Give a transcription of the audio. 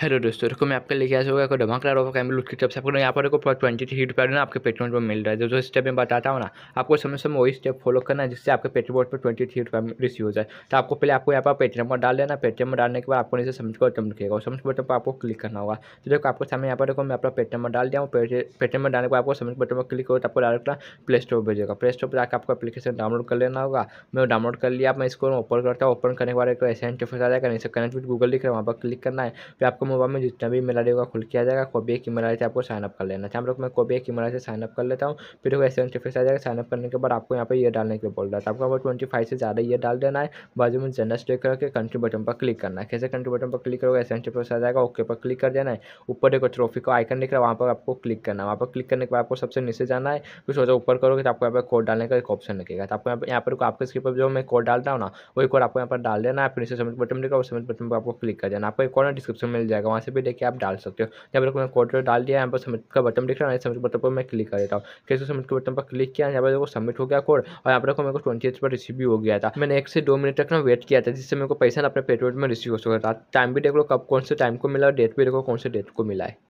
hello दोस्तों देखो मैं आपके लिए ऐसे होगा को धमाकड़ा रोफा कैमल उसकी तब से आपको यहाँ पर देखो ट्वेंटी थ्री रुपया ना आपके पेट्रोल पर मिल रहा है जो जो स्टेप मैं बताता हूँ ना आपको समय समय वही स्टेप फॉलो करना है जिससे आपके पेट्रोल पर ट्वेंटी थ्री रुपया रिसीव हो जाए तो आपको पहले आपको यहाँ पर पेटीएम पर डाल देना पेटीएम में डालने के बाद आपको नीचे समझ बटन लिखेगा और समझ बटन पर आपको क्लिक करना होगा तो देखो आपको सामने यहाँ पर देखो मैं अपना पेटीएम डाल दिया हूँ पेटीएम डालने के बाद आपको समझ बटन पर क्लिक होगा तो आपको डायरेक्ट ना प्ले स्टोर भेजेगा प्ले स्टोर पर जाकर आपको अपलीकेशन डाउनलोड कर लेना होगा मैं डाउनलोड कर लिया मैं इसको ओपन करता हूँ ओपन करने के बाद एक ऐसे इंटरफेस आ जाएगा नहीं से कनेक्ट विद गूगल लिख रहा है वहाँ पर क्लिक करना है फिर आपको मोबाइल में जितना भी मेल आई होगा खुल के आ जाएगा कोबिया की मेल आई से आपको साइनअप कर लेना चाहे अच्छा, हम लोग मैं कोबिया की मेल से साइनअप कर लेता हूँ फिर वो ऐसे इंटरफेस आ जाएगा साइनअप करने के बाद आपको यहाँ पर ये डालने के लिए बोल रहा था आपको यहाँ ट्वेंटी फाइव से ज़्यादा ये डाल देना है बाजू में जनरल स्टेक करके कंट्री बटन पर क्लिक करना है कैसे कंट्री बटन पर क्लिक करोगे ऐसे इंटरफेस आ जाएगा ओके पर क्लिक कर देना है ऊपर देखो ट्रॉफी का आइकन दिख रहा है वहाँ पर आपको क्लिक करना है वहाँ पर क्लिक करने के बाद आपको सबसे नीचे जाना है फिर सोचा ऊपर करोगे तो आपको यहाँ पर कोड डालने का एक ऑप्शन लगेगा तो आपको यहाँ पर यहाँ पर आपके स्क्रीन पर जो मैं कोड डालता हूँ ना वही कोड आपको यहाँ पर डाल देना है फिर इसे सबमिट बटन दिखा सबमिट बटन पर आपको क्लिक कर देना आपको एक और डिस्क्रिप्शन मिल जाएगा जाएगा वहाँ से भी देखिए आप डाल सकते हो यहाँ पर मैंने कोडर डाल दिया यहाँ पर सबमिट का बटन दिख रहा है सबमिट बटन पर मैं क्लिक कर देता हूँ कैसे सबमिट के बटन पर क्लिक किया यहाँ पर देखो सबमिट हो गया कोड और यहाँ पर देखो मेरे को ट्वेंटी पर रिसीव भी हो गया था मैंने एक से दो मिनट तक ना वेट किया था जिससे मेरे को पैसा ना अपने पेटवेट में रिसीव हो सकता था टाइम भी देख लो कब कौन से टाइम को मिला और डेट भी देखो कौन से डेट को मिला है